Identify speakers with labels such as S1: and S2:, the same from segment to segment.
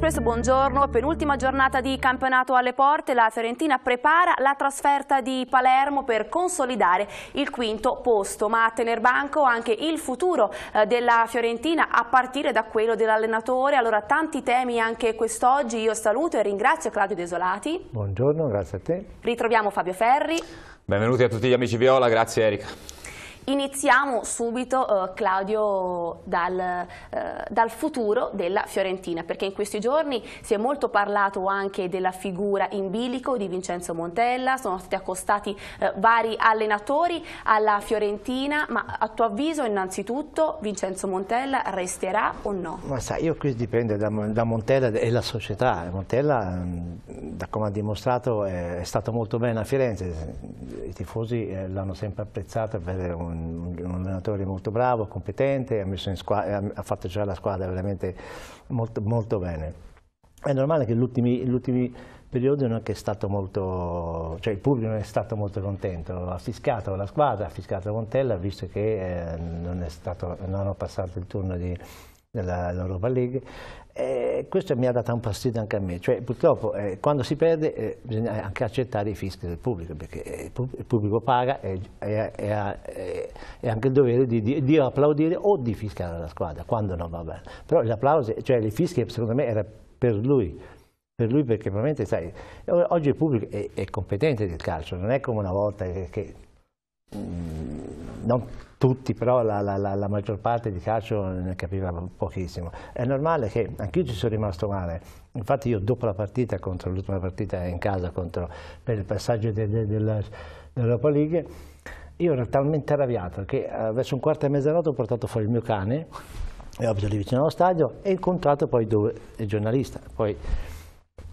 S1: Express, buongiorno. Penultima giornata di campionato alle porte. La Fiorentina prepara la trasferta di Palermo per consolidare il quinto posto, ma a tener banco anche il futuro eh, della Fiorentina a partire da quello dell'allenatore. Allora tanti temi anche quest'oggi. Io saluto e ringrazio Claudio Desolati.
S2: Buongiorno, grazie a te.
S1: Ritroviamo Fabio Ferri.
S2: Benvenuti a tutti gli amici Viola, grazie Erika.
S1: Iniziamo subito, eh, Claudio, dal, eh, dal, futuro della Fiorentina, perché in questi giorni si è molto parlato anche della figura in bilico di Vincenzo Montella, sono stati accostati eh, vari allenatori alla Fiorentina, ma a tuo avviso innanzitutto Vincenzo Montella resterà o no?
S3: Ma sai, io qui dipende da, da Montella e la società. Montella, mm, da come ha dimostrato, è stato molto bene a Firenze, i tifosi eh, l'hanno sempre apprezzato per un un, allenatore molto bravo, competente, ha, squadra, ha, fatto giocare la squadra veramente molto, molto bene. È normale che gli ultimi, gli ultimi periodo non è stato molto, cioè il pubblico non è stato molto contento, ha fischiato la squadra, ha fischiato Montella, visto che eh, non, stato, non, hanno passato il turno di, Europa League eh, questo mi ha dato un fastidio anche a me, cioè, purtroppo eh, quando si perde eh, bisogna anche accettare i fischi del pubblico, perché eh, il pubblico paga e ha eh, anche il dovere di, di, di, applaudire o di fischiare la squadra, quando non va bene. Però l'applauso, cioè i fischi secondo me era per lui, per lui perché veramente sai, oggi il pubblico è, è competente del calcio, non è come una volta che... che mm, non, tutti, però la, la, la, la, maggior parte di calcio ne capiva pochissimo. È normale che anch'io ci sono rimasto male. Infatti io dopo la partita, contro l'ultima partita in casa contro, per il passaggio de, de, della, dell'Europa League, io ero talmente arrabbiato che eh, verso un quarto e mezzanotte ho portato fuori il mio cane, e abito lì vicino allo stadio, e incontrato poi due, il giornalista. Poi,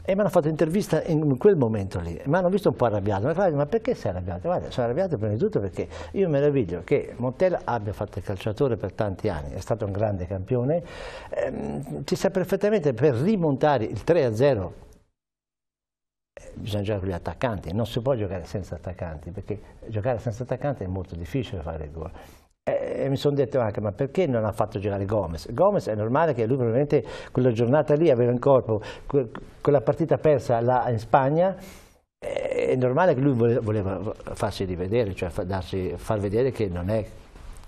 S3: e mi hanno fatto intervista in quel momento lì, mi hanno visto un po' arrabbiato, ma, Claudio, ma perché sei arrabbiato? Guarda, sono arrabbiato prima di tutto perché io meraviglio che Montella abbia fatto il calciatore per tanti anni, è stato un grande campione, ehm, ci sa perfettamente per rimontare il 3-0 eh, bisogna giocare con gli attaccanti, non si può giocare senza attaccanti, perché giocare senza attaccanti è molto difficile fare il gol. Eh, e mi sono detto anche, ma perché non ha fatto giocare Gomez? Gomez è normale che lui probabilmente quella giornata lì aveva in corpo, quella partita persa là in Spagna, eh, è normale che lui voleva farsi rivedere, cioè darsi, far vedere che non è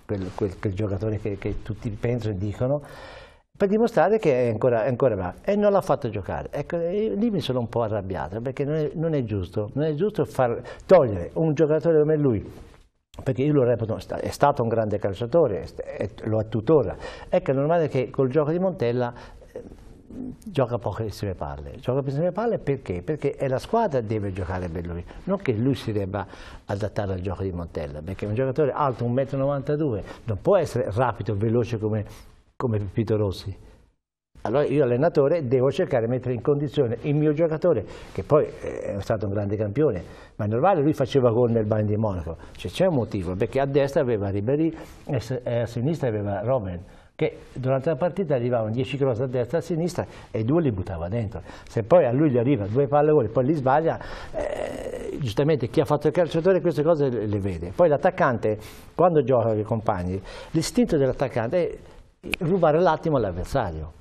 S3: quel, quel, quel giocatore che, che, tutti pensano e dicono, per dimostrare che è ancora, è ancora bravo. E non l'ha fatto giocare. Ecco, lì mi sono un po' arrabbiato, perché non è, non è giusto, non è giusto far, togliere un giocatore come lui, perché io lo reputo, è stato un grande calciatore, lo è tuttora, Ecco, è normale che col gioco di Montella eh, gioca pochissime palle. Gioca pochissime palle perché? Perché è la squadra che deve giocare per lui, non che lui si debba adattare al gioco di Montella, perché un giocatore alto 1,92 m non può essere rapido, veloce come, come Pipito Rossi allora io allenatore devo cercare di mettere in condizione il mio giocatore, che poi eh, è stato un grande campione, ma è normale, lui faceva gol nel Bayern di Monaco, cioè, c'è cioè, un motivo, perché a destra aveva Ribéry e a sinistra aveva Robben, che durante la partita arrivavano 10 cross a destra e a sinistra e due li buttava dentro. Se poi a lui gli arriva due palle gol e poi li sbaglia, eh, giustamente chi ha fatto il calciatore queste cose le, le vede. Poi l'attaccante, quando gioca con i compagni, l'istinto dell'attaccante è rubare l'attimo all'avversario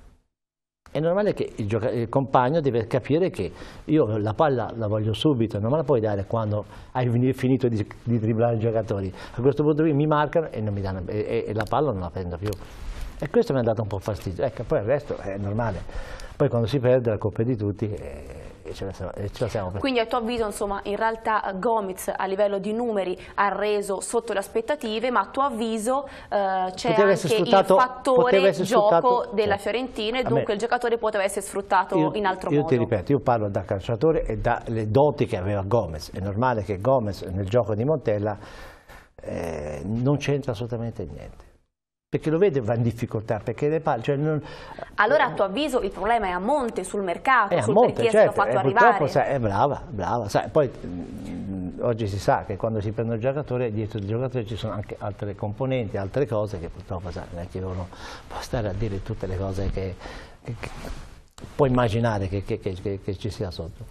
S3: è normale che il, il, compagno deve capire che io la palla la voglio subito, non me la puoi dare quando hai finito di, di dribblare i giocatori. A questo punto qui mi marcano e, mi danno, e, e la palla non la prendo più. E questo mi ha dato un po' fastidio. Ecco, poi il resto è normale. Poi quando si perde la coppa di tutti... Eh, ce la siamo, ce la siamo Quindi
S1: a tuo avviso insomma, in realtà eh, Gomez a livello di numeri ha reso sotto le aspettative ma a tuo avviso eh, c'è anche sfruttato, il fattore gioco della cioè, Fiorentina e dunque me, il giocatore poteva essere sfruttato io, in altro io modo. Io ti
S3: ripeto, io parlo da calciatore e dalle doti che aveva Gomez, è normale che Gomez nel gioco di Montella eh, non c'entra assolutamente niente perché lo vede va in difficoltà, perché le Cioè non...
S1: Allora a tuo avviso il problema è a monte sul mercato, è sul monte, perché certo, fatto eh, arrivare? Sa,
S3: è brava, brava, sai, poi mh, mm, mm, oggi si sa che quando si prende un giocatore dietro il giocatore ci sono anche altre componenti, altre cose che purtroppo sai, non è che uno può stare a dire tutte le cose che, che, che può immaginare che, che, che, che, ci sia sotto.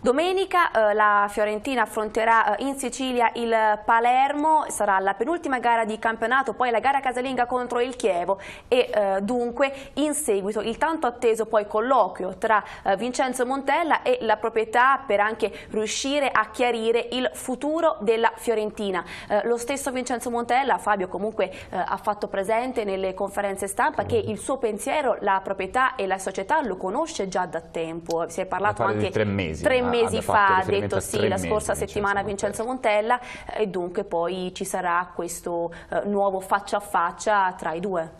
S1: Domenica eh, la Fiorentina affronterà eh, in Sicilia il Palermo, sarà la penultima gara di campionato, poi la gara casalinga contro il Chievo e eh, dunque in seguito il tanto atteso poi colloquio tra eh, Vincenzo Montella e la proprietà per anche riuscire a chiarire il futuro della Fiorentina. Eh, lo stesso Vincenzo Montella, Fabio comunque eh, ha fatto presente nelle conferenze stampa che il suo pensiero la proprietà e la società lo conosce già da tempo, si è parlato anche tre mesi, tre mesi fa, ha detto sì, la scorsa mesi, settimana Vincenzo Montella eh, e dunque poi ci sarà questo eh, nuovo faccia a faccia tra i due.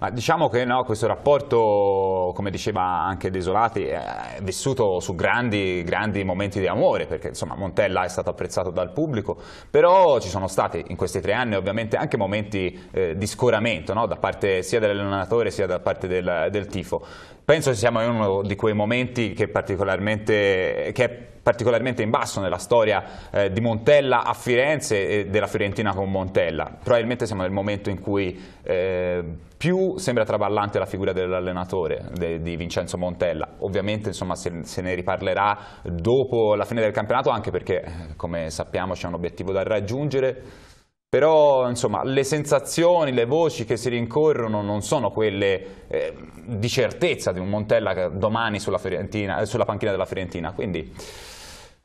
S2: Ma diciamo che no, questo rapporto, come diceva anche Desolati, è vissuto su grandi, grandi momenti di amore, perché insomma, Montella è stato apprezzato dal pubblico, però ci sono stati in questi tre anni ovviamente anche momenti eh, di scoramento no? da parte sia dell'allenatore sia da parte del, del tifo penso che siamo in uno di quei momenti che, particolarmente, che è particolarmente in basso nella storia eh, di Montella a Firenze e della Fiorentina con Montella. Probabilmente siamo nel momento in cui eh, più sembra traballante la figura dell'allenatore de, di Vincenzo Montella. Ovviamente insomma, se, se, ne riparlerà dopo la fine del campionato anche perché eh, come sappiamo c'è un obiettivo da raggiungere però, insomma, le sensazioni, le voci che si rincorrono non sono quelle eh, di certezza di un Montella domani sulla, eh, sulla panchina della Fiorentina, quindi...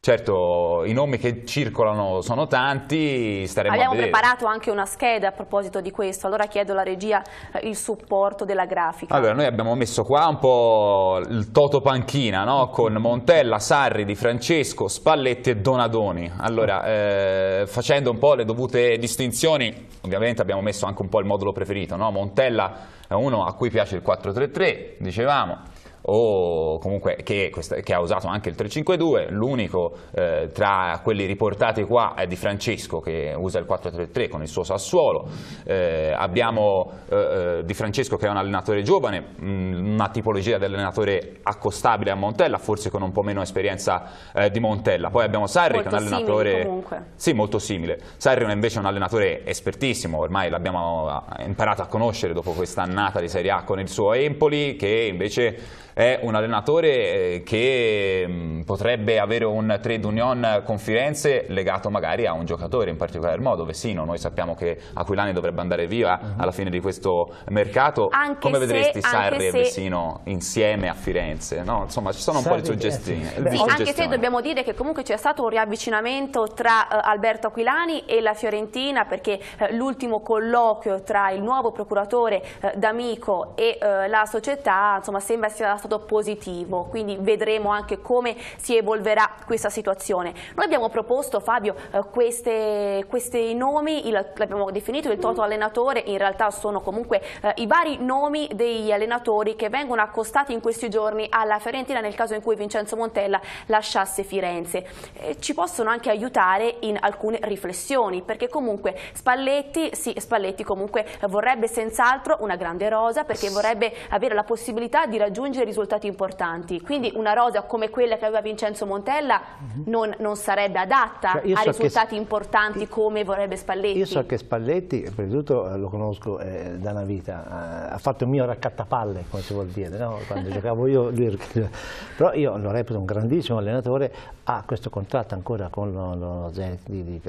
S2: Certo, i nomi che circolano sono tanti, staremo Abbiamo a Abbiamo preparato
S1: anche una scheda a proposito di questo, allora chiedo alla regia eh, il supporto della grafica.
S2: Allora, noi abbiamo messo qua un po' il toto panchina, no? Mhm. con Montella, Sarri, Di Francesco, Spalletti e Donadoni. Allora, eh, facendo un po' le dovute distinzioni, ovviamente abbiamo messo anche un po' il modulo preferito, no? Montella è uno a cui piace il 4-3-3, dicevamo, o comunque che, che ha usato anche il 352, l'unico eh, tra quelli riportati qua è di Francesco che usa il 433 con il suo Sassuolo, eh, abbiamo eh, eh, Di Francesco che è un allenatore giovane, mh, mm, una tipologia di allenatore accostabile a Montella, forse con un po' meno esperienza eh, di Montella, poi abbiamo Sarri molto che è un allenatore sì, molto simile, Sarri è invece un allenatore espertissimo, ormai l'abbiamo ah, imparato a conoscere dopo questa annata di Serie A con il suo Empoli che invece è un allenatore eh, che mm, potrebbe avere un trade union con Firenze legato magari a un giocatore in particolar modo, Vessino, noi sappiamo che Aquilani dovrebbe andare via mhm. alla fine di questo mercato, anche come se, vedresti Sarri e se... insieme a Firenze? No? Insomma ci sono un Sarri po' di eh, suggestioni. Sì, anche se
S1: dobbiamo dire che comunque c'è stato un riavvicinamento tra uh, Alberto Aquilani e la Fiorentina perché uh, l'ultimo colloquio tra il nuovo procuratore D'Amico e la società insomma, sembra sia stato stato positivo, quindi vedremo anche come si evolverà questa situazione. Noi abbiamo proposto, Fabio, eh, queste, questi nomi, l'abbiamo definito il toto allenatore, in realtà sono comunque eh, i vari nomi degli allenatori che vengono accostati in questi giorni alla Fiorentina nel caso in cui Vincenzo Montella lasciasse Firenze. Eh, ci possono anche aiutare in alcune riflessioni, perché comunque Spalletti, sì, Spalletti comunque vorrebbe senz'altro una grande rosa, perché vorrebbe avere la possibilità di raggiungere risultati risultati importanti. Quindi una rosa come quella che aveva Vincenzo Montella mhm. non, non sarebbe adatta cioè a risultati che, importanti come vorrebbe Spalletti. Io so
S3: che Spalletti, prima di tutto eh, lo conosco eh, da una vita, eh, ha fatto il mio raccattapalle, come si vuol dire, no? quando giocavo io, lui, però io lo reputo un grandissimo allenatore, ha questo contratto ancora con lo, lo Zenit di, di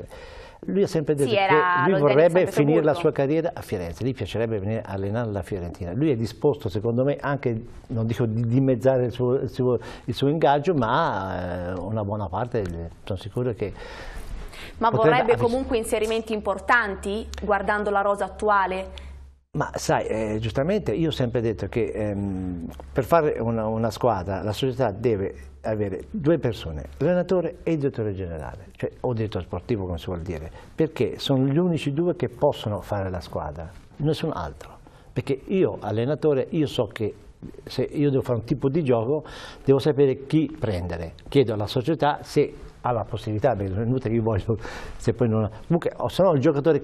S3: lui ha sempre detto sì, che lui vorrebbe finire la sua carriera a Firenze, gli piacerebbe venire a allenare la Fiorentina. Lui è disposto, secondo me, anche, non dico di dimezzare il suo, il suo, il suo ingaggio, ma eh, una buona parte, eh, sono sicuro che...
S1: Ma vorrebbe comunque inserimenti importanti, guardando la rosa attuale?
S3: Ma sai, eh, giustamente io ho sempre detto che ehm, per fare una, una, squadra la società deve avere due persone, l'allenatore e il direttore generale, cioè, o direttore sportivo come si vuol dire, perché sono gli unici due che possono fare la squadra, nessun altro. Perché io allenatore, io so che se io devo fare un tipo di gioco devo sapere chi prendere. Chiedo alla società se ha la possibilità, perché non è inutile che io voglio, se poi non ha. Comunque, se no il giocatore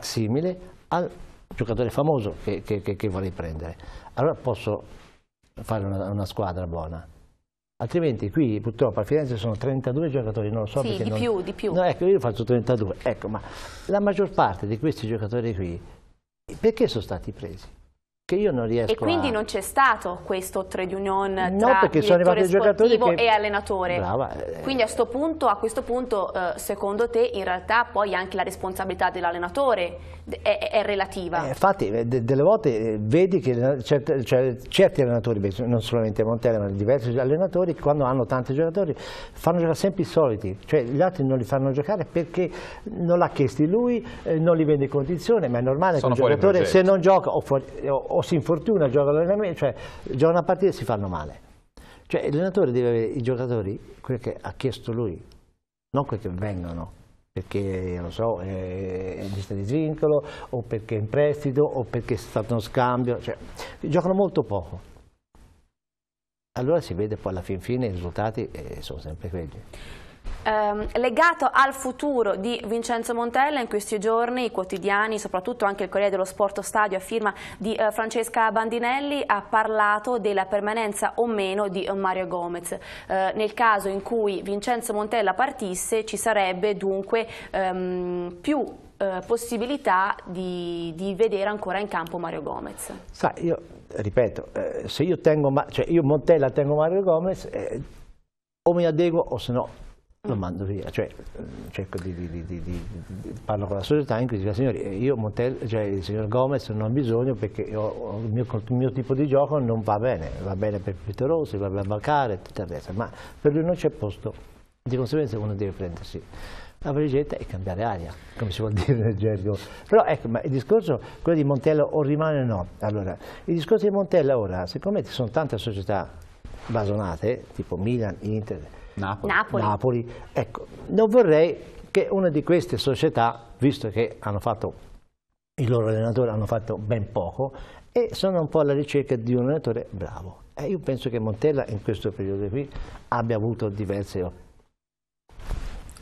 S3: simile al giocatore famoso che, che, che vorrei prendere, allora posso fare una, una squadra buona. Altrimenti qui purtroppo a Firenze sono 32 giocatori, non lo so sì, perché di non... più, di più. No, ecco, io faccio 32, ecco, ma la maggior parte di questi giocatori qui, perché sono stati presi? che io non riesco a... E quindi a... non
S1: c'è stato questo trade union no, tra perché sono arrivati che... e allenatore. Brava, eh... Quindi a, sto punto, a questo punto, eh, secondo te, in realtà poi anche la responsabilità dell'allenatore è, è, relativa? Eh,
S3: infatti, eh, delle volte eh, vedi che certi, cioè, certi allenatori, non solamente Montella, ma diversi allenatori, quando hanno tanti giocatori, fanno giocare sempre i soliti. Cioè gli altri non li fanno giocare perché non l'ha chiesto lui, eh, non li vende in condizione, ma è normale sono che un giocatore se non gioca o, fuori, o o si infortuna, gioca l'allenamento, cioè gioca una partita e si fanno male. Cioè l'allenatore deve avere i giocatori, quelli che ha chiesto lui, non quelli che vengono perché lo so, è eh, in lista di svincolo o perché è in prestito o perché è stato uno scambio, cioè, giocano molto poco. Allora si vede poi alla fin fine i risultati eh, sono sempre quelli
S1: ehm, legato al futuro di Vincenzo Montella, in questi giorni i quotidiani, soprattutto anche il Corriere dello Sporto Stadio a firma di eh, Francesca Bandinelli, ha parlato della permanenza o meno di Mario Gomez. Eh, nel caso in cui Vincenzo Montella partisse ci sarebbe dunque ehm, più eh, possibilità di, di, vedere ancora in campo Mario Gomez.
S3: Sa, io ripeto, eh, se io tengo, cioè io Montella tengo Mario Gomez, eh, o mi adeguo o se no lo mando via, cioè eh, cerco di, di, di, di parlo con la società in cui dico signori eh, io Montel, cioè il signor Gomez non ho bisogno perché io, ho, il, mio, il, mio, tipo di gioco non va bene, va bene per Pietro Rossi, va bene per Bacare e tutto il resto, ma per lui non c'è posto, di conseguenza uno deve prendersi la valigetta e cambiare aria, come si vuol dire nel gergo. Però ecco, ma il discorso, quello di Montella o rimane o no? Allora, il discorso di Montella ora, siccome ci sono tante società basonate, tipo Milan, Inter, Napoli. Napoli. Napoli. Ecco, non vorrei che una di queste società, visto che hanno fatto, i loro allenatori hanno fatto ben poco, e sono un po' alla ricerca di un allenatore bravo. E io penso che Montella in questo periodo qui abbia avuto diverse opzioni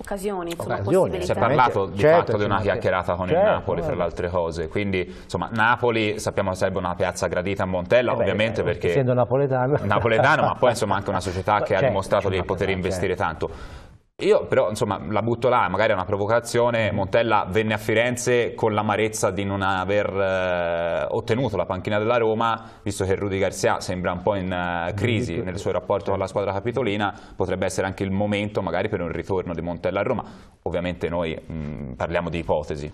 S1: occasioni, insomma, occasioni. Si è parlato di
S2: certo, fatto di una chiacchierata con certo, il Napoli, fra eh. le altre cose. Quindi, insomma, Napoli sappiamo che sarebbe una piazza gradita a Montella, eh beh, ovviamente, eh, perché... Essendo
S3: napoletano. Napoletano, ma poi,
S2: insomma, anche una società che ha certo, dimostrato di certo, poter certo, investire tanto. Io però insomma la butto là, magari è una provocazione, Montella venne a Firenze con l'amarezza di non aver eh, ottenuto la panchina della Roma, visto che Rudy Garcia sembra un po' in eh, crisi nel suo rapporto con la squadra capitolina, potrebbe essere anche il momento magari per un ritorno di Montella a Roma, ovviamente noi mh, mm, parliamo di ipotesi.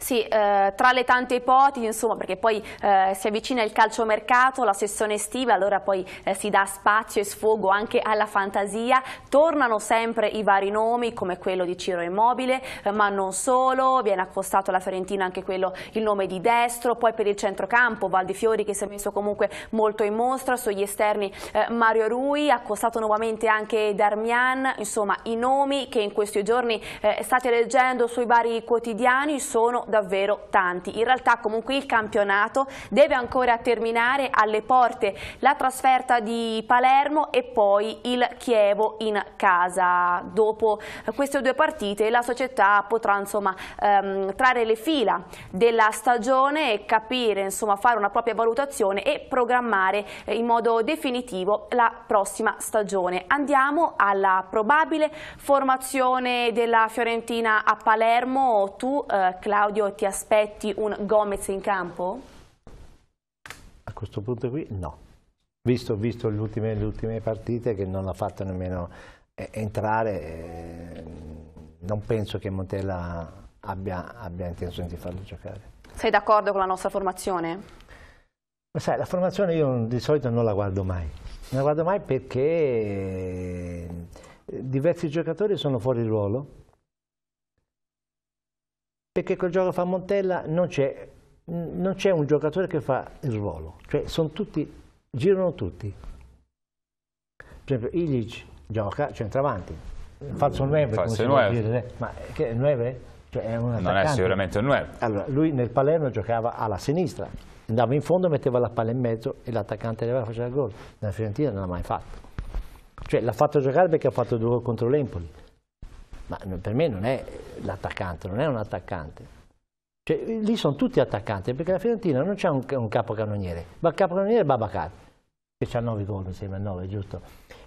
S1: Sì, eh, tra le tante ipotesi, insomma, perché poi eh, si avvicina il calciomercato, la sessione estiva, allora poi eh, si dà spazio e sfogo anche alla fantasia, tornano sempre i vari nomi come quello di Ciro Immobile, eh, ma non solo, viene accostato alla Fiorentina anche quello, il nome di Destro, poi per il centrocampo Valdifiori che si è messo comunque molto in mostra, sugli esterni eh, Mario Rui, accostato nuovamente anche Darmian, insomma i nomi che in questi giorni eh, state leggendo sui vari quotidiani sono davvero tanti. In realtà comunque il campionato deve ancora terminare alle porte la trasferta di Palermo e poi il Chievo in casa. Dopo eh, queste due partite la società potrà insomma ehm, trarre le fila della stagione e capire, insomma, fare una propria valutazione e programmare eh, in modo definitivo la prossima stagione. Andiamo alla probabile formazione della Fiorentina a Palermo. Tu, eh, Claudio Fabio ti aspetti un Gomez in campo?
S3: A questo punto qui no, visto, visto le, ultime, le, ultime, partite che non ha fatto nemmeno eh, entrare, eh, non penso che Montella abbia, abbia intenzione di farlo giocare.
S1: Sei d'accordo con la nostra formazione?
S3: Ma sai, la formazione io di solito non la guardo mai. Non la guardo mai perché eh, diversi giocatori sono fuori ruolo perché quel gioco fa Montella non c'è un giocatore che fa il ruolo, cioè sono tutti, girano tutti. Per esempio Illich gioca centravanti, falso 9, falso 9. Dire, eh? ma che 9? Cioè è un non è sicuramente un 9. Allora, lui nel Palermo giocava alla sinistra, andava in fondo, metteva la palla in mezzo e l'attaccante arrivava a faceva il gol. Nella Fiorentina non l'ha mai fatto. Cioè l'ha fatto giocare perché ha fatto due gol contro l'Empoli ma per me non è l'attaccante, non è un attaccante. Cioè, lì sono tutti attaccanti, perché la Fiorentina non c'è un, un capocannoniere, ma il capocannoniere è Babacar, che ha 9 gol, mi sembra 9, giusto?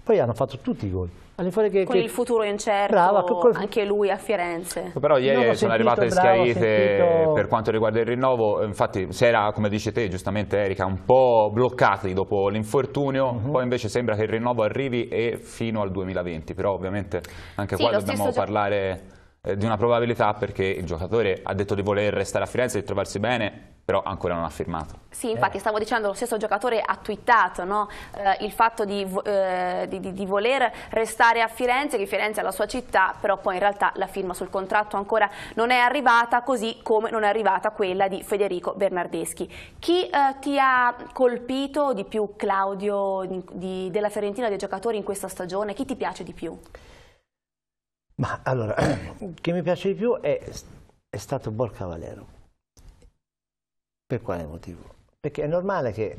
S3: Poi hanno fatto tutti i gol.
S1: Che, con che... il futuro incerto, Brava, col... anche lui a Firenze. Però ieri sono sentito, arrivate le schiarite sentito... per
S2: quanto riguarda il rinnovo, infatti si era, come dice te giustamente Erika, un po' bloccati dopo l'infortunio, uh mhm. -huh. poi invece sembra che il rinnovo arrivi e fino al 2020, però ovviamente anche sì, qua dobbiamo parlare... Eh, di una probabilità perché il giocatore ha detto di voler restare a Firenze, di trovarsi bene, però ancora non ha firmato.
S1: Sì, infatti eh. stavo dicendo, lo stesso giocatore ha twittato no? eh, il fatto di, eh, di, di, voler restare a Firenze, che Firenze è la sua città, però poi in realtà la firma sul contratto ancora non è arrivata, così come non è arrivata quella di Federico Bernardeschi. Chi eh, ti ha colpito di più, Claudio, di, della Fiorentina, dei giocatori in questa stagione? Chi ti piace di più?
S3: Ma allora, che mi piace di più è, è stato Borca Valero. Per quale motivo? Perché è normale che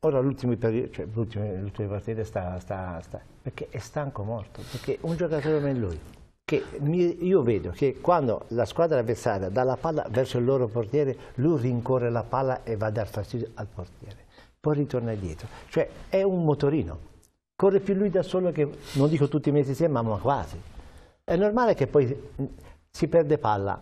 S3: ora l'ultimo periodo, cioè l'ultima partita sta, sta, sta, perché è stanco morto, perché un giocatore come lui, che mi, io vedo che quando la squadra avversaria dà la palla verso il loro portiere, lui rincorre la palla e va a dar fastidio al portiere, poi ritorna indietro, cioè è un motorino, corre più lui da solo che, non dico tutti i mesi insieme, ma quasi. È normale che poi si perde palla,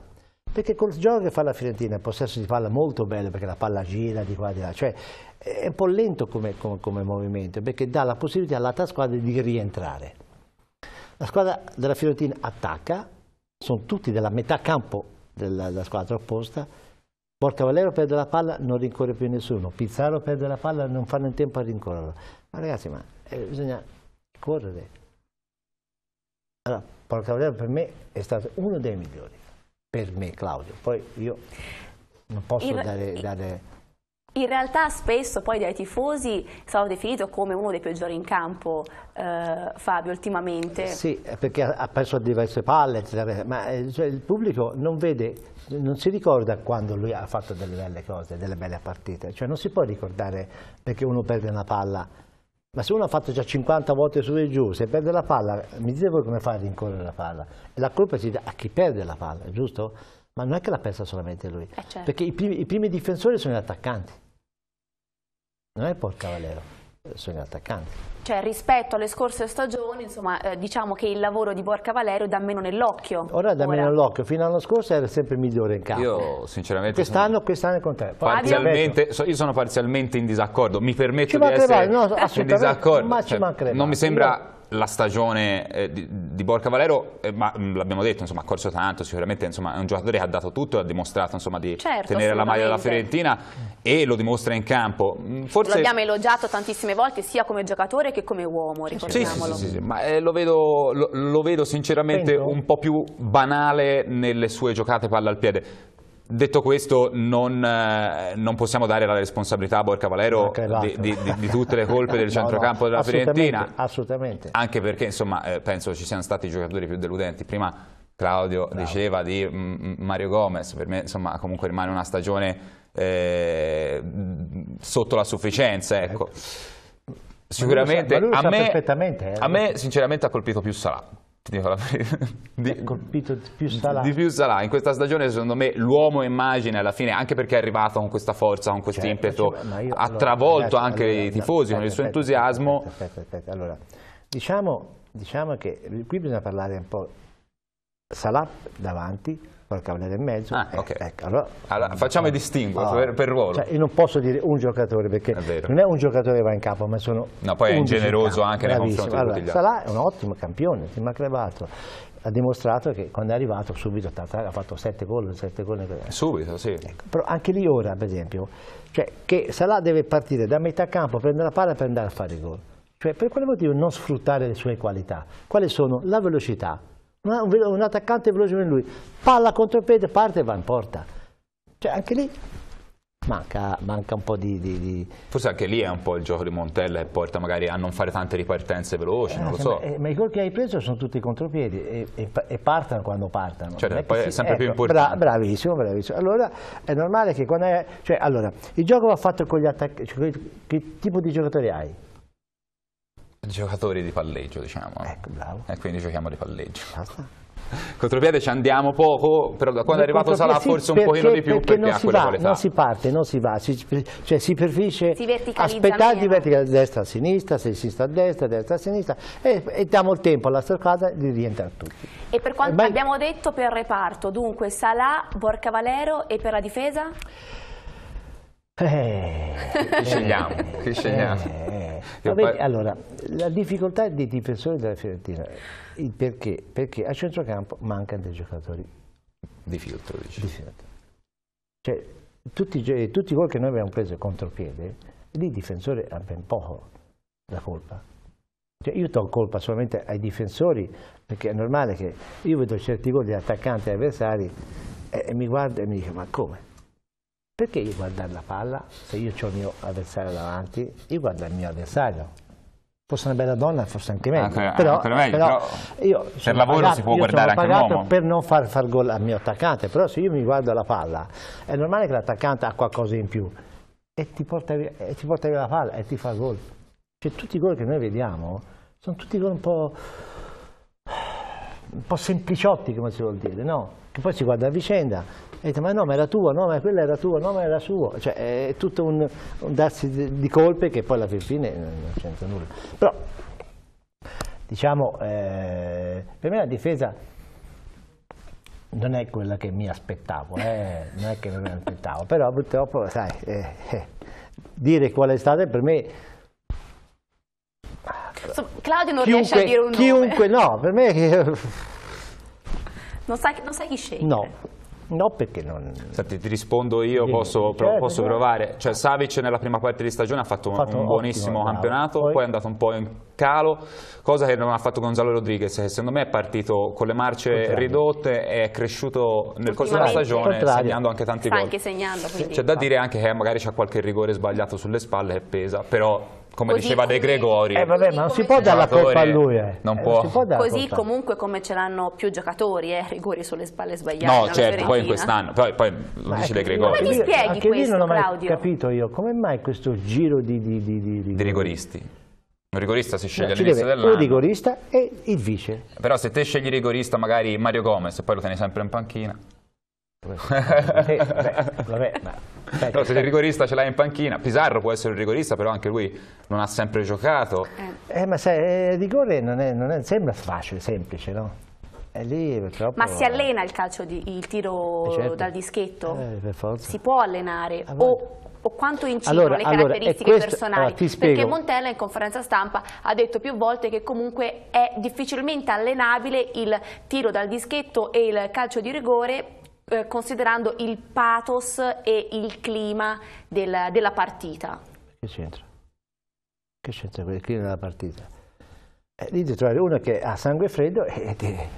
S3: perché col gioco che fa la Fiorentina, il possesso di palla molto bello, perché la palla gira di qua e di là, cioè è un po' lento come, come, come movimento, perché dà la possibilità all'altra squadra di rientrare. La squadra della Fiorentina attacca, sono tutti della metà campo della, della squadra opposta, Porca Valero perde la palla, non rincorre più nessuno. Pizzaro perde la palla, non fanno in tempo a rincorrerla. Ma ragazzi, ma eh, bisogna correre. Allora, Paolo Cavallero per me è stato uno dei migliori, per me Claudio, poi io non posso il, dare, dare...
S1: In realtà spesso poi dai tifosi sono definito come uno dei peggiori in campo, eh, Fabio, ultimamente. Sì,
S3: perché ha perso diverse palle, ma eh, cioè, il pubblico non vede, non si ricorda quando lui ha fatto delle belle cose, delle belle partite, cioè non si può ricordare perché uno perde una palla ma se uno ha fatto già 50 volte su e giù, se perde la palla, mi dite voi come fa a rincorrere la palla? E La colpa si dà a chi perde la palla, giusto? Ma non è che la persa solamente lui, eh certo. perché i primi, i primi difensori sono gli attaccanti, non è il Cavallero sono attaccanti.
S1: Cioè rispetto alle scorse stagioni, insomma, eh, diciamo che il lavoro di Borca Valerio dà meno nell'occhio.
S3: Ora dà meno nell'occhio, fino all'anno scorso era sempre migliore in campo.
S2: Io sinceramente quest'anno
S3: sono... quest'anno è con te. Parzialmente,
S2: io sono parzialmente in disaccordo, mi permetto ci di essere no, in disaccordo, ma cioè, ci mancherebbe. Non mi sembra io la stagione eh, di, di, Borca Valero, eh, ma mm, l'abbiamo detto, insomma, ha corso tanto, sicuramente insomma, è un giocatore che ha dato tutto, ha dimostrato insomma, di certo, tenere la maglia della Fiorentina e lo dimostra in campo. Mm, forse... L'abbiamo
S1: elogiato tantissime volte, sia come giocatore che come uomo, ricordiamolo. Sì,
S2: sì, sì, sì ma eh, lo, vedo, lo, lo, vedo, sinceramente Vento. un po' più banale nelle sue giocate palla al piede. Detto questo, non, eh, non, possiamo dare la responsabilità a Borca Valero di, di, di, di, tutte le colpe del centrocampo no, della assolutamente, Fiorentina.
S3: Assolutamente.
S2: Anche perché, insomma, eh, penso ci siano stati i giocatori più deludenti. Prima Claudio Bravo. diceva di mm, mm, Mario Gomez, per me insomma, comunque rimane una stagione eh, sotto la sufficienza. Ecco. Sicuramente, a me,
S3: eh. a me
S2: sinceramente ha colpito più Salah ti dico la
S3: Di, colpito di più Salah. Di
S2: più Salah. In questa stagione, secondo me, l'uomo immagine alla fine, anche perché è arrivato con questa forza, con questo cioè, impeto, io, ha travolto allora, anche allora, i tifosi aspetta, con il suo entusiasmo. Aspetta, aspetta, aspetta. Allora,
S3: diciamo, diciamo che qui bisogna parlare un po'. Salah davanti,
S2: poi il cavaliere e mezzo. Ah, eh, ecco, allora, allora, eh, facciamo il eh, distinguo no, ah, per, per, ruolo. Cioè,
S3: io non posso dire un giocatore perché è non è un giocatore che va in campo, ma sono. No, poi è ingeneroso anche nei confronti allora, di tutti Salah è un ottimo campione, ti mancherebbe altro ha dimostrato che quando è arrivato subito ha fatto 7 gol, 7 gol. Subito, sì. Ecco, però anche lì ora, per esempio, cioè che Salah deve partire da metà campo, prendere la palla per andare a fare gol. Cioè, per quale motivo non sfruttare le sue qualità? Quali sono? La velocità, un, un attaccante veloce come lui, palla contro piede, parte e va in porta. Cioè anche lì
S2: Manca, manca, un po' di, di, di, Forse anche lì è un po' il gioco di Montella che porta magari a non fare tante ripartenze veloci, eh, non lo eh, so. Ma,
S3: eh, ma, i gol che hai preso sono tutti contropiedi e, e, e partono quando partono. Cioè, poi è sempre ecco, più importante. Bra bravissimo, bravissimo. Allora è normale che quando è... Cioè, allora, il gioco va fatto con gli attacchi... Cioè, che tipo di giocatore hai?
S2: giocatori di palleggio, diciamo. Ecco, bravo. E quindi giochiamo di palleggio. Basta. Contropiede ci andiamo poco, però da quando è arrivato Salà sì, forse un perché, pochino di più perché, perché non, si va, non
S3: si parte, non si va, si, cioè si preferisce si aspettare di verticale destra a sinistra, se sinistra a destra, destra a sinistra e, e diamo il tempo alla stoccata di rientrare tutti.
S1: E per quanto Beh, abbiamo detto per reparto, dunque Salà, Borca Valero e per la difesa?
S3: Eh, chi scegliamo? Chi scegliamo? Eh, No, vedi, allora, la difficoltà dei difensori della Fiorentina, perché? Perché a centrocampo mancano dei giocatori di filtro, diciamo. di filtro. Cioè, tutti, eh, tutti gol che noi abbiamo preso contropiede, lì il difensore ha ben poco la colpa. Cioè, io do colpa solamente ai difensori, perché è normale che io vedo certi gol di attaccanti e avversari e, e mi guardo e mi dico ma come? Perché io guardare la palla se io ho il mio avversario davanti? Io guardo il mio avversario. Fosse una bella donna, forse anche meglio. Anche, però, anche meglio però, però io per lavoro pagato, si può guardare anche l'uomo. per non far, far gol al mio attaccante, però se io mi guardo la palla, è normale che l'attaccante ha qualcosa in più e ti, porta via, e ti porta via la palla e ti fa gol. Cioè tutti i gol che noi vediamo sono tutti gol un po' un po' sempliciotti come si vuol dire, no? Che poi si guarda a vicenda e dice ma no ma era tuo, no ma quella era tua, no ma era suo, cioè è tutto un, un darsi di, colpe che poi alla fine non c'entra nulla. Però diciamo eh, per me la difesa non è quella che mi aspettavo, eh, non è che mi aspettavo, però purtroppo sai, eh, eh, dire qual è stata per me
S1: Insomma, Claudio non chiunque, riesce a dire un chiunque, Chiunque,
S3: no, per me...
S1: non, sai, non sai chi sceglie? No,
S3: No, perché non...
S2: Senti, ti rispondo io, posso, certo, posso provare. Cioè, Savic nella prima parte di stagione ha fatto, un, fatto un buonissimo ottimo, campionato, poi... poi... è andato un po' in calo, cosa che non ha fatto Gonzalo Rodriguez, che secondo me è partito con le marce Contrario. ridotte e è cresciuto nel corso della stagione, Contrario. segnando anche tanti gol. Anche
S1: segnando, quindi... C'è
S2: da dire anche che magari c'ha qualche rigore sbagliato sulle spalle e pesa, però come Così diceva De Gregori. Eh vabbè,
S3: ma non si può dare la colpa a lui. Eh. Non eh, può. Non
S2: Così colpa.
S1: comunque come ce l'hanno più giocatori, eh, rigori sulle spalle sbagliate. No, certo, poi in quest'anno,
S2: poi, poi lo dice De Gregori. Come ti spieghi anche questo, non ho Claudio?
S3: capito io, come mai questo giro di... di, di, di, di rigoristi?
S2: Un rigorista si sceglie no, all'inizio dell'anno. Il rigorista
S3: e il vice.
S2: Però se te scegli rigorista magari Mario Gomez e poi lo tieni sempre in panchina. Eh, vabbè, vabbè, ma eh. no, se il rigorista ce l'hai in panchina, Pizarro può essere un rigorista, però anche lui non ha sempre giocato.
S3: Eh, eh ma sai, il eh, rigore non, è, non è, sembra facile, semplice, no? È Lì, ma si
S1: allena il calcio, di, il tiro eh certo. dal dischetto? Eh, si può allenare? O, o, quanto incidono allora, le caratteristiche questo, personali? Allora, Perché Montella in conferenza stampa ha detto più volte che comunque è difficilmente allenabile il tiro dal dischetto e il calcio di rigore eh, considerando il pathos e il clima del, della partita.
S3: Che c'entra? Che c'entra il clima della partita? Eh, lì devi trovare uno che ha sangue freddo e... Te...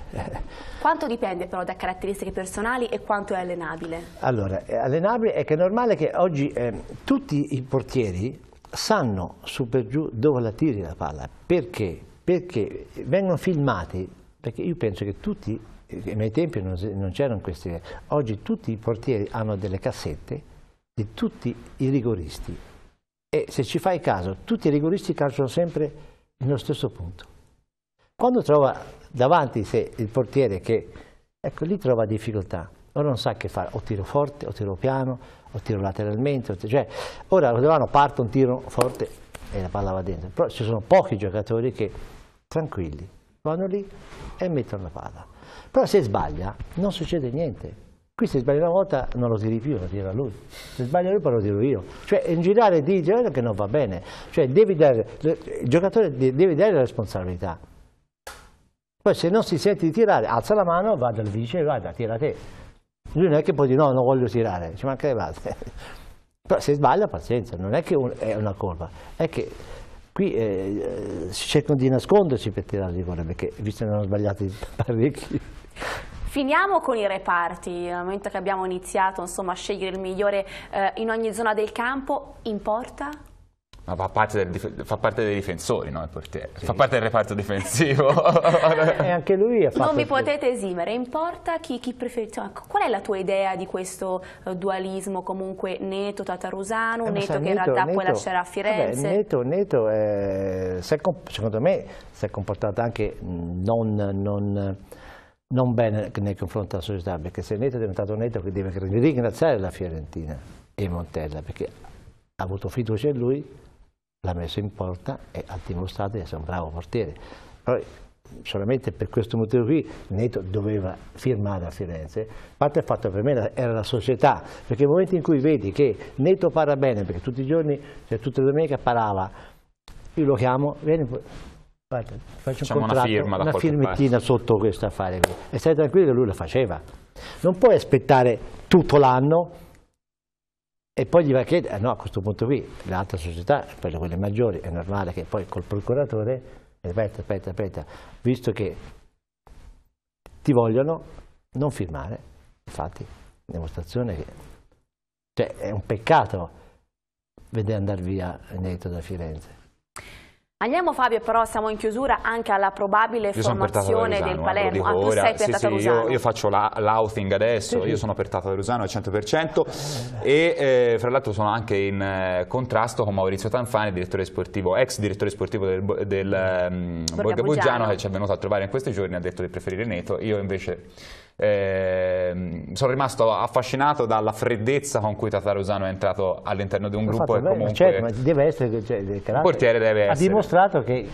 S1: Quanto dipende però da caratteristiche personali e quanto è allenabile?
S3: Allora, è allenabile è che è normale che oggi eh, tutti i portieri sanno su per giù dove la tiri la palla. Perché? Perché vengono filmati, perché io penso che tutti eh, nei tempi non, non c'erano queste... Oggi tutti i portieri hanno delle cassette di tutti i rigoristi e se ci fai caso, tutti i rigoristi calciano sempre nello stesso punto. Quando trova davanti sé il portiere che, ecco, lì trova difficoltà. Ora non sa che fare, o tiro forte, o tiro piano, o tiro lateralmente, o tiro, cioè, ora Rodovano parte un tiro forte e la palla va dentro, però ci sono pochi giocatori che, tranquilli, vanno lì e mettono la palla. Però se sbaglia non succede niente. Qui se sbaglia una volta non lo tiri più, lo tira lui. Se sbaglia lui poi lo tiro io. Cioè è girare di gioco che non va bene. Cioè dare, il giocatore deve dare la responsabilità. Poi se non si sente di tirare, alza la mano, va dal vice, guarda, tira te. Lui non è che può dire no, non voglio tirare, ci mancherebbe. Però se sbaglia pazienza, non è che è una colpa, è che Qui eh, eh, si cercano di nascondersi per tirare di rigore, perché visto che ne sbagliati parecchi.
S1: Finiamo con i reparti, nel momento che abbiamo iniziato insomma, a scegliere il migliore eh, in ogni zona del campo, in porta?
S2: Ma fa parte, del, fa parte, dei difensori, no? Il portiere. Sì. Fa parte del reparto difensivo. e anche lui ha fatto... Non vi potete
S1: esimere. In porta chi, chi preferisce... Cioè, qual è la tua idea di questo eh, dualismo comunque Neto, Tatarusano, eh, Neto sai, che in realtà Neto, poi lascerà Firenze? Vabbè, Neto,
S3: Neto eh, è, secondo me si è comportato anche mm, non, non non bene nei confronti della società, perché se Neto è diventato Neto che deve ringraziare la Fiorentina e Montella, perché ha avuto fiducia in lui, l'ha messo in porta e ha dimostrato di essere un bravo portiere. Però solamente per questo motivo qui Neto doveva firmare a Firenze, a parte il fatto che per me era la società, perché nel momento in cui vedi che Neto parla bene, perché tutti i giorni, cioè tutte le domeniche parlava, io lo chiamo, vieni, guarda, faccio Facciamo un contratto, una, firma una firmettina parte. sotto questo affare qui, e stai tranquillo che lui la faceva. Non puoi aspettare tutto l'anno e poi gli va a chiedere, eh, no, a questo punto qui, le altre società, specie quelle maggiori, è normale che poi col procuratore, eh, aspetta, aspetta, aspetta, visto che ti vogliono non firmare, infatti, dimostrazione che cioè, è un peccato vedere
S2: andare via Neto da Firenze.
S1: Andiamo Fabio, però siamo in chiusura anche alla probabile io formazione Rusano, del eh, Palermo. Ah, tu sei sì, sì, io, io,
S2: faccio l'outing la, adesso, sì, io sono Pertata da Rusano al 100% e eh, fra l'altro sono anche in eh, contrasto con Maurizio Tanfani, direttore sportivo, ex direttore sportivo del, del um, ehm, Borga che ci è venuto a trovare in questi giorni, ha detto di preferire Neto, io invece eh, sono rimasto affascinato dalla freddezza con cui Tatarusano è entrato all'interno di un gruppo fatto, e comunque... Certo, ma
S3: deve essere... Cioè, deve il portiere deve essere... Ha dimostrato che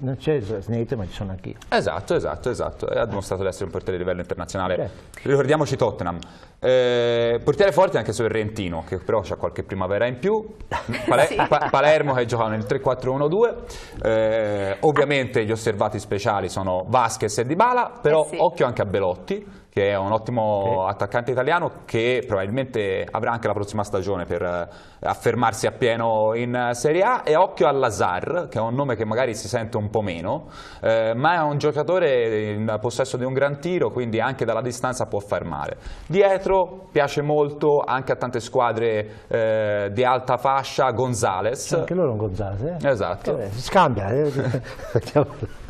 S3: non c'è Snate ma ci
S2: sono anch'io. Esatto, esatto, esatto. ha dimostrato di essere un portiere di livello internazionale. Certo. Ricordiamoci Tottenham. Eh, portiere forte anche sul Rentino, che però ha qualche primavera in più. Pal sì. pa Palermo che gioca nel 3-4-1-2. Eh, ovviamente gli osservati speciali sono Vasquez e Dybala, però eh sì. occhio anche a Belotti che è un ottimo okay. attaccante italiano che probabilmente avrà anche la prossima stagione per eh, affermarsi appieno in Serie A e occhio Lazar, che è un nome che magari si sente un po' meno, eh, ma è un giocatore in possesso di un gran tiro, quindi anche dalla distanza può far male. Dietro piace molto anche a tante squadre eh, di alta fascia, Gonzales. Anche
S3: loro un Gonzales, eh? Esatto. Eh, si scambia. Eh.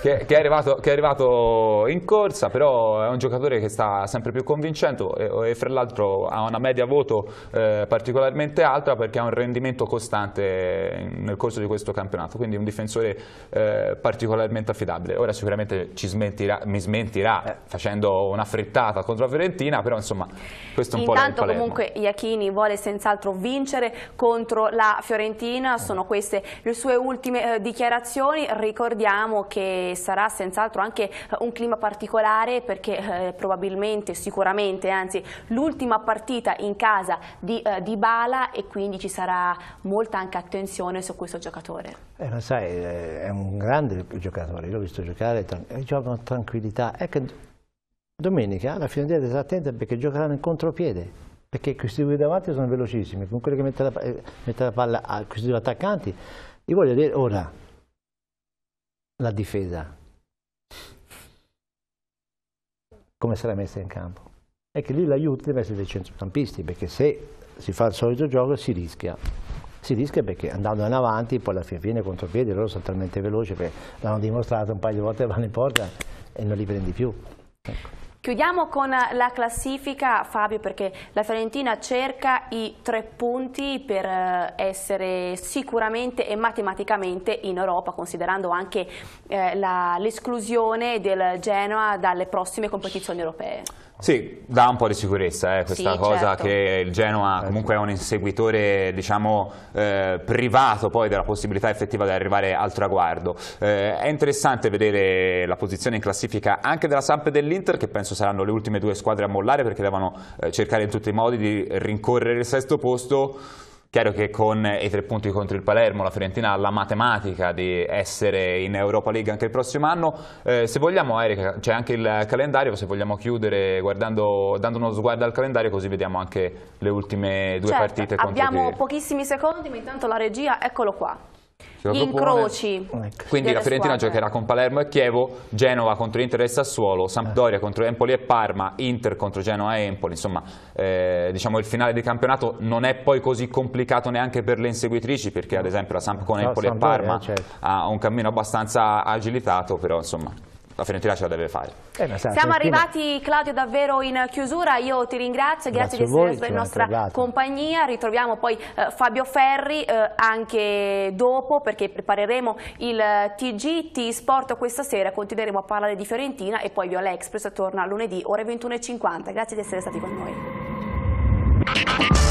S2: che, che, è arrivato, che, è arrivato, in corsa, però è un giocatore che sta sempre più convincendo e, e fra l'altro ha una media voto eh, particolarmente alta perché ha un rendimento costante nel corso di questo campionato, quindi un difensore eh, particolarmente affidabile. Ora sicuramente smentirà, mi smentirà eh. facendo una frittata contro la Fiorentina, però insomma questo è un Intanto, po' la Intanto comunque
S1: Iachini vuole senz'altro vincere contro la Fiorentina, sono queste le sue ultime eh, dichiarazioni, ricordiamo che sarà senz'altro anche eh, un clima particolare perché eh, probabilmente, sicuramente, anzi l'ultima partita in casa di, eh, di, Bala e quindi ci sarà molta anche attenzione su questo giocatore.
S3: Eh, ma sai, eh, è un grande giocatore, io l'ho visto giocare, gioca con tranquillità. È che domenica la Fiorentina è attenta perché giocheranno in contropiede perché questi due davanti sono velocissimi, con quelli che mette la, eh, mette la palla a questi due attaccanti, io voglio dire ora, la difesa. Come sarà messa in campo? È che lì l'aiuto deve essere dei centrocampisti, perché se si fa il solito gioco si rischia. Si rischia perché andando in avanti, poi alla fine viene contropiede, loro sono talmente veloci che l'hanno dimostrato un paio di volte vanno in porta e non li prendi più.
S1: Ecco. Chiudiamo con la classifica, Fabio, perché la Fiorentina cerca i tre punti per eh, essere sicuramente e matematicamente in Europa, considerando anche eh, l'esclusione del Genoa dalle prossime competizioni europee.
S2: Sì, dà un po' di sicurezza eh, questa sì, cosa certo. che il Genoa certo. comunque è un inseguitore diciamo, eh, privato poi della possibilità effettiva di arrivare al traguardo. Eh, è interessante vedere la posizione in classifica anche della Samp e dell'Inter che penso saranno le ultime due squadre a mollare perché devono eh, cercare in tutti i modi di rincorrere il sesto posto Chiaro che con i tre punti contro il Palermo la Fiorentina ha la matematica di essere in Europa League anche il prossimo anno. Eh, se vogliamo, Erika, c'è anche il calendario, se vogliamo chiudere guardando, dando uno sguardo al calendario così vediamo anche le ultime due certo, partite. Abbiamo chi...
S1: pochissimi secondi, ma intanto la regia, eccolo qua.
S2: Gli incroci.
S1: Eh. Ecco. Quindi la Fiorentina squadre. giocherà
S2: con Palermo e Chievo, Genova contro Inter e Sassuolo, eh. Sampdoria contro Empoli e Parma, Inter contro Genova e Empoli. Insomma, eh, diciamo il finale di campionato non è poi così complicato neanche per le inseguitrici, perché ad esempio la Samp con no, Empoli Sampdoria, e Parma certo. ha un cammino abbastanza agilitato, però insomma la Fiorentina ce la deve fare. Eh, Siamo Fiorentina... arrivati
S1: Claudio davvero in chiusura, io ti ringrazio, grazie, grazie di essere stato in nostra trovato. compagnia, ritroviamo poi eh, Fabio Ferri eh, anche dopo perché prepareremo il eh, TG T-Sport questa sera, continueremo a parlare di Fiorentina e poi Viola Express torna lunedì ore 21.50, grazie di essere stati con noi.